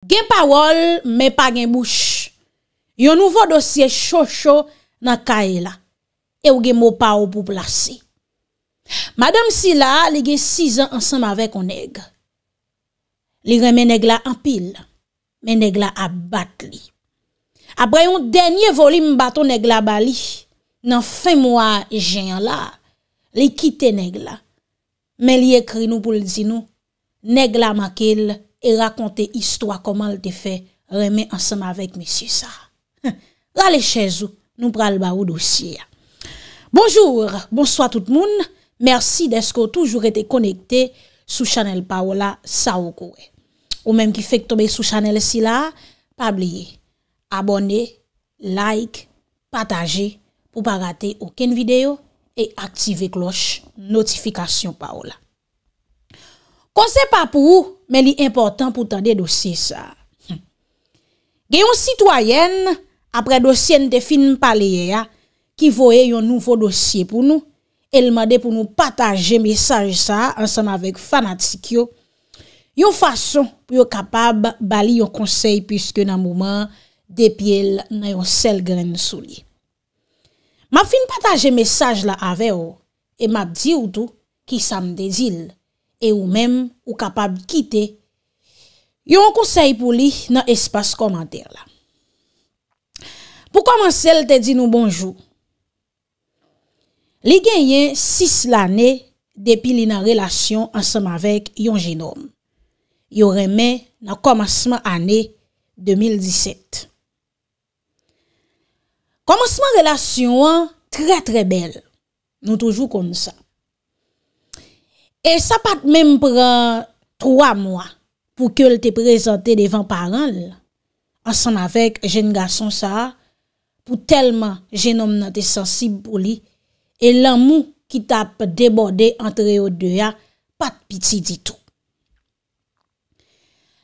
Gen pa wol, me pa gen mouche. Yon nouvo dosye chou chou nan ka e la. E ou gen mou pa ou pou plase. Madame Silla li gen 6 an ansam avek o neg. Li gen men neg la anpil. Men neg la abat li. Apre yon denye volim baton neg la bali. Nan fe mwa jen la. Li kite neg la. Men li ekri nou pou lzi nou. Neg la makil. Mwen li ekri nou pou lzi nou. E rakonte histwa koman l te fe reme ansema vek mesye sa. Ra le chèzou, nou pral ba ou dosye ya. Bonjour, bonsoit tout moun. Merci desko toujou rete konekte sou chanel Paola Saoukou. Ou menm ki fek tobe sou chanel si la, pa bliye, abone, like, pataje pou pa rate ouken videyo e aktive kloche notifikasyon Paola. Kon se pa pou ou, men li importan pou tande dosye sa. Hm. Gen yon sitwayen, apre dosyen de fin paleye ya, ki voye yon nouvo dosye pou nou, elman de pou nou pataje mesaj sa ansan avèk fanatik yo, yon fason pou yo kapab bali yon konsey piske nan mouman depiel nan yon sel gren sou li. Ma fin pataje mesaj la avè yo, e ma diw tou ki sa mdezil. e ou mèm ou kapab kite, yon konsey pou li nan espas komantèr la. Pou komanselle te di nou bonjou, li genyen sis l'anè depi li nan relasyon ansem avèk yon jenom, yon remè nan komanseman anè 2017. Komanseman relasyon an, tre tre bel, nou toujou kon sa. E sa pat mèm pran 3 mwa pou ke l te prezante devan paran l, ansan avek jen gason sa, pou telman jen om nan te sensib pou li, e lan mou ki tap debode antre yo deya pat piti ditou.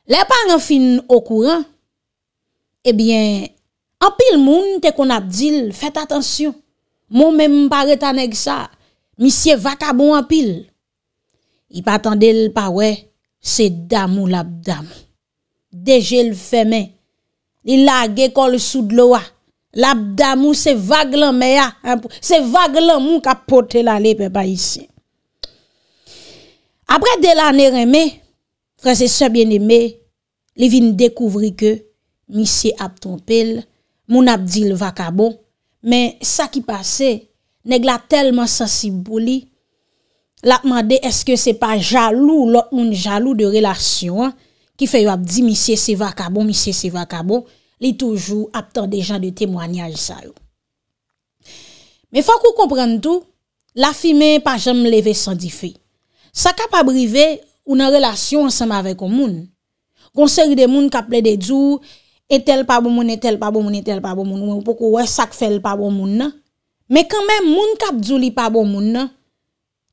Le paran fin okouran, ebyen, apil moun te kon ap dil, fet atensyon, mou mèm pare tanek sa, misye vaka bon apil. I patande l pawe, se dam ou lap dam. Deje l feme, li lage kol sou dlo a. Lap dam ou se vag lan me a, se vag lan mou ka pote l ale pe pa isi. Apre de la nere me, franse se biene me, li vi n dekouvri ke, misi ap ton pel, moun ap di l vakabo, men sa ki pase, neg la telman sensiboli, La pman de eske se pa jalou lot moun jalou de relasyon Ki fe yo ap di misye se vakabo, misye se vakabo Li toujou ap tan de jan de temwanyaj sa yo Me fwa kou kompren tou La fi me pa jem leve sondi fe Sa ka pa brive ou nan relasyon ansem avek o moun Konseri de moun ka ple de djou Etel pa bo moun, etel pa bo moun, etel pa bo moun Ou pokou wè e sak fel pa bo moun Me kame moun kap djou li pa bo moun nan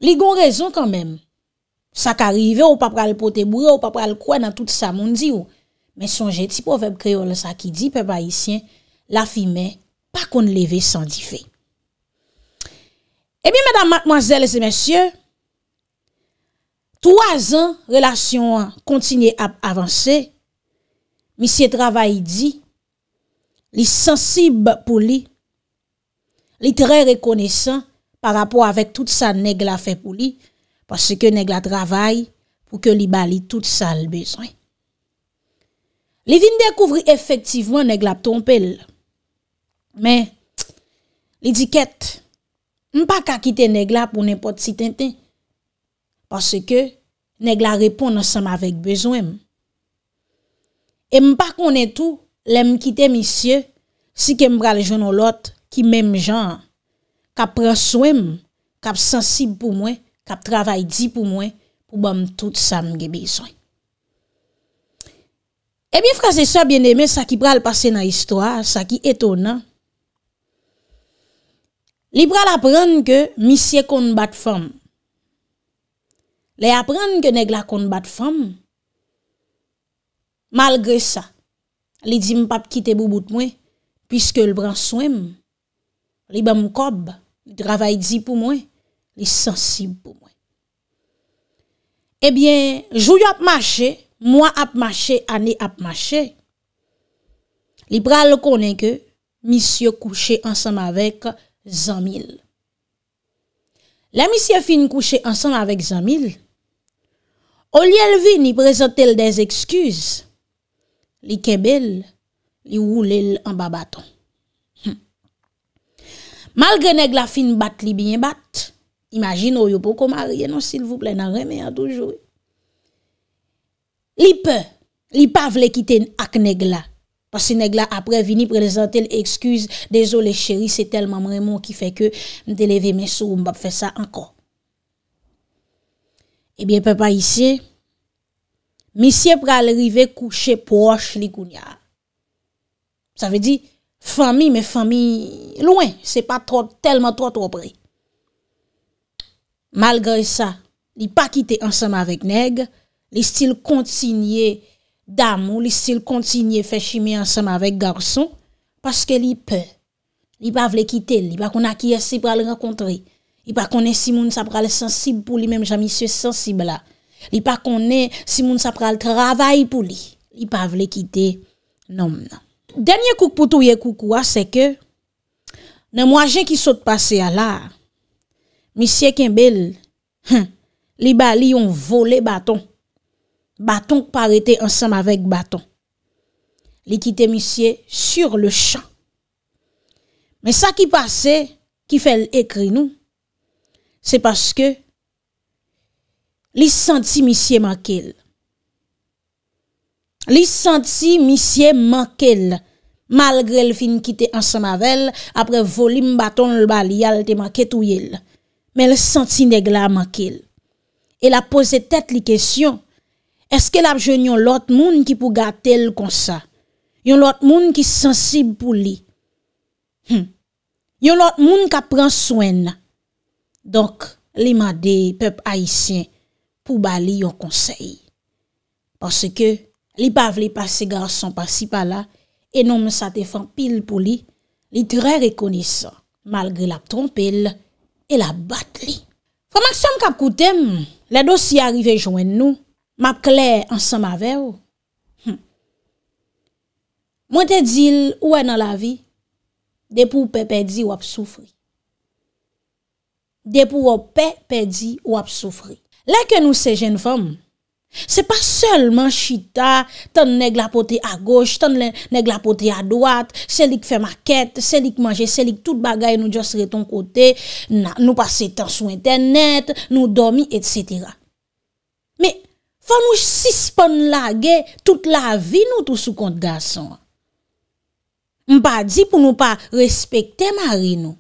li gon rezon kan men, sa ka rive, ou pa pral pote moure, ou pa pral kwa nan tout sa moun di ou, men son jeti pou vep kreol sa ki di, pe pa yisyen, la fi men, pa kon leve san di fe. E mi, men dam manzèles et men syen, toazan relasyon an kontinye avanse, misye travay di, li sensib pou li, li tre rekonesan, pa rapo avèk tout sa neg la fè pou li, pasè ke neg la travay pou ke li bali tout sa l bezwen. Li vin dekouvri efektivwen neg la tonpel, men, l'idikèt, m pa kakite neg la pou nè pot si tenten, pasè ke neg la repon nan sam avèk bezwen. E m pa konen tou, lè m kitem isye, si ke m bral jounolot ki mèm jan, kap pran souem, kap sensib pou mwen, kap travay di pou mwen, pou bom tout sa mge bezwen. Ebyen eh frase sa, bien deme, sa ki pral pase nan histwa, sa ki etonan, li pral apren ke misye kon bat fom, li apren ke negla kon bat fom, malgre sa, li di m pap kite bou bout mwen, pwiske l pran souem, li bom kob, Li travay di pou mwen, li sensib pou mwen. Ebyen, jouy ap mache, mwa ap mache, ane ap mache, li pral konen ke, misyo kouche ansanm avèk zanmil. La misyo fin kouche ansanm avèk zanmil, o li elvi ni prezotel des ekskuz, li kebel, li woul el ambabaton. Malgre neg la fin bat li binye bat, imagine ou yo pou komariye non, sil vouple nan reme a doujou. Li pe, li pa vle kite ak neg la, pasi neg la apre vini prezante l'ekskuse, dezo le cheri, se telman mreman ki fe ke, mte leve mesou mbap fe sa eh anko. Ebyen pe pa isye, misye pra le rive kouche poch li kounya. Sa ve di, Fami, me fami, lwen, se pa telman tro tro pre. Malgre sa, li pa kite ansama vek neg, li stil kontinye damou, li stil kontinye fechime ansama vek garson, paske li pe, li pa vle kite, li pa kon akye si pra l renkontre, li pa kone si moun sa pra l sensib pou li menm jamisye sensib la, li pa kone si moun sa pra l travay pou li, li pa vle kite, nanm nanm. Denye kouk pou tou ye koukou a, se ke nan mwajen ki sote pase a la, misye kembel, li bali yon vole baton. Baton parete ansam avek baton. Li kite misye sur le chan. Men sa ki pase ki fel ekre nou, se paske li santi misye mankel. Li santi misye manke l, malgre l fin kite ansama vel, apre volim baton l bali al te manke tou yel. Men li santi negla manke l. El a pose tet li kesyon, eske la ap jen yon lot moun ki pou gate l konsa? Yon lot moun ki sensib pou li? Hmm. Yon lot moun ki ap pran swen? Donk, li ma de pep aisyen pou bali yon konsey. Pase ke, Li pa vli pa se garson pa si pa la, e nou m sa te fan pil pou li, li tre rekonesan, malgre la ptrompel, e la bat li. Fwa mak som kap koutem, la dosi arive jwen nou, map kler ansan ma vew. Hm. Mwen te dil ouwe nan la vi, depou pe pedi wap soufri. Depou wap pe pedi wap soufri. La ke nou se jen fwam, Se pa selman chita, tan nek la poti a goch, tan nek la poti a doat, selik fe maket, selik manje, selik tout bagay nou jos re ton kote, nou pase tan sou internet, nou domi, etc. Me fwa nou sispan la ge, tout la vi nou tou sou kont gason. M pa di pou nou pa respekte mari nou.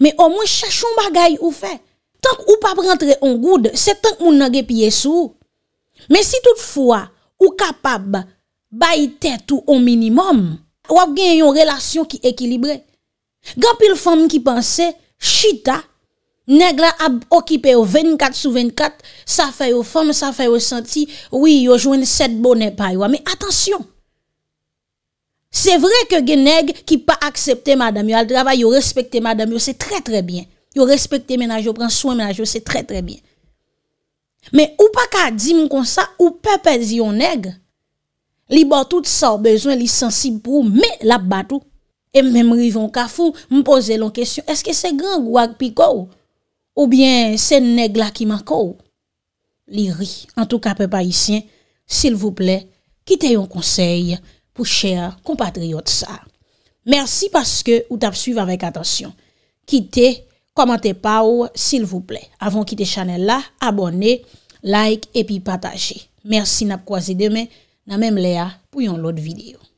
Me o mwen chachon bagay ou fek. Tank ou pa prentre on goud, se tank moun nage piye sou. Men si toutfwa ou kapab bayi tet ou on minimum, wap gen yon relasyon ki ekilibre. Gapil fom ki panse, chita, neg la ap okipe ou 24 sou 24, sa fay ou fom, sa fay ou senti, wiyo jwen set bonen paywa. Men atensyon, se vre ke gen neg ki pa aksepte madamyo, al travay yo respekte madamyo, se tre tre bien. Yo respekte menajo, pren souan menajo, se tre tre bien. Men ou pa ka di moun konsa, ou pe pe di yon neg, li bo tout sa ou bezoun, li sensib pou mè la batou, e mè mri von kafou, mwen pose loun kesyon, eske se gran gouak pi kou, ou bien se neg la ki man kou. Li ri, an tou ka pe pa isyen, sil vou ple, kite yon konsey pou chèr kompatriot sa. Mersi paske ou tap suiv avèk atasyon. Kite. Komante pa ou, s'il vous plè. Avon kite chanel la, abonne, like epi pataje. Mersi nap kwa zideme, namem lea pou yon lot videyo.